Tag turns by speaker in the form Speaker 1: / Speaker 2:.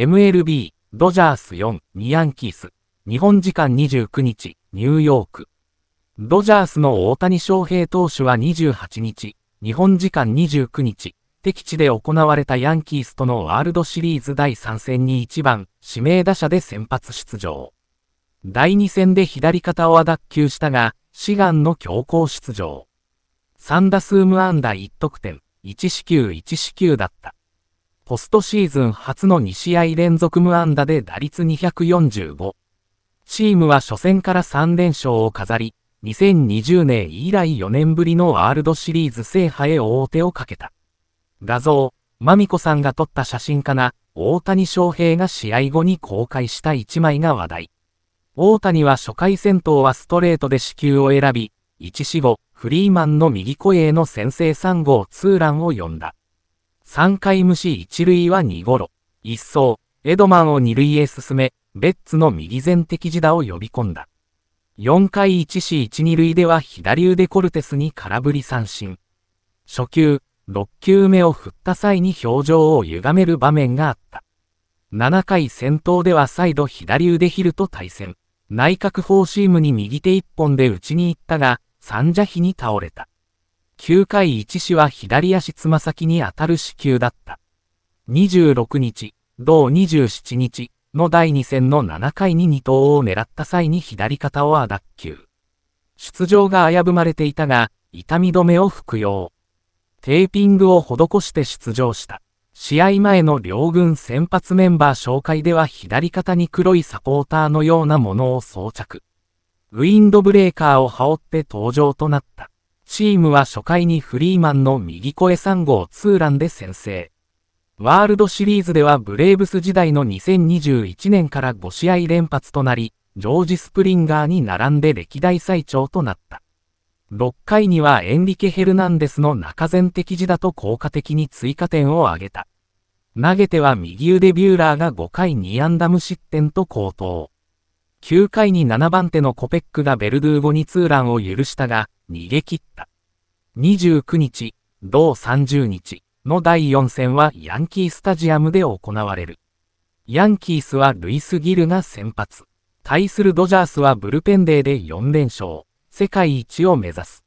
Speaker 1: MLB、ドジャース4、ニヤンキース。日本時間29日、ニューヨーク。ドジャースの大谷翔平投手は28日、日本時間29日、敵地で行われたヤンキースとのワールドシリーズ第3戦に1番、指名打者で先発出場。第2戦で左肩を脱臼したが、志願の強行出場。3打数無安打1得点、1四球1四球だった。ポストシーズン初の2試合連続無安打で打率245。チームは初戦から3連勝を飾り、2020年以来4年ぶりのワールドシリーズ制覇へ大手をかけた。画像、マミコさんが撮った写真かな、大谷翔平が試合後に公開した1枚が話題。大谷は初回戦闘はストレートで死球を選び、1死後、フリーマンの右声への先制3号ツーランを呼んだ。3回虫一塁は2頃一層エドマンを2塁へ進め、ベッツの右前的自打を呼び込んだ。4回1死1、2塁では左腕コルテスに空振り三振。初球、6球目を振った際に表情を歪める場面があった。7回戦闘では再度左腕ヒルと対戦。内角フォーシームに右手一本で打ちに行ったが、三者比に倒れた。9回1死は左足つま先に当たる死球だった。26日、同27日の第2戦の7回に2頭を狙った際に左肩を脱臼。出場が危ぶまれていたが、痛み止めを服用。テーピングを施して出場した。試合前の両軍先発メンバー紹介では左肩に黒いサポーターのようなものを装着。ウィンドブレーカーを羽織って登場となった。チームは初回にフリーマンの右声3号ツーランで先制。ワールドシリーズではブレーブス時代の2021年から5試合連発となり、ジョージ・スプリンガーに並んで歴代最長となった。6回にはエンリケ・ヘルナンデスの中前的時だと効果的に追加点を挙げた。投げては右腕ビューラーが5回2安打無失点と高騰。9回に7番手のコペックがベルドゥーゴにツーランを許したが、逃げ切った。29日、同30日の第4戦はヤンキースタジアムで行われる。ヤンキースはルイス・ギルが先発。対するドジャースはブルペンデーで4連勝。世界一を目指す。